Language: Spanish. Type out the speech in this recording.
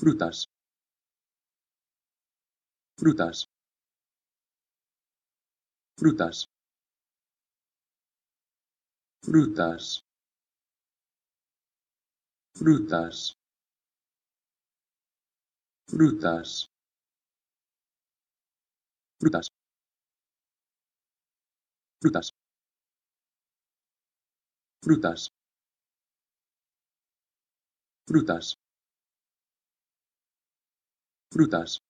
frutas frutas frutas frutas frutas frutas frutas frutas frutas frutas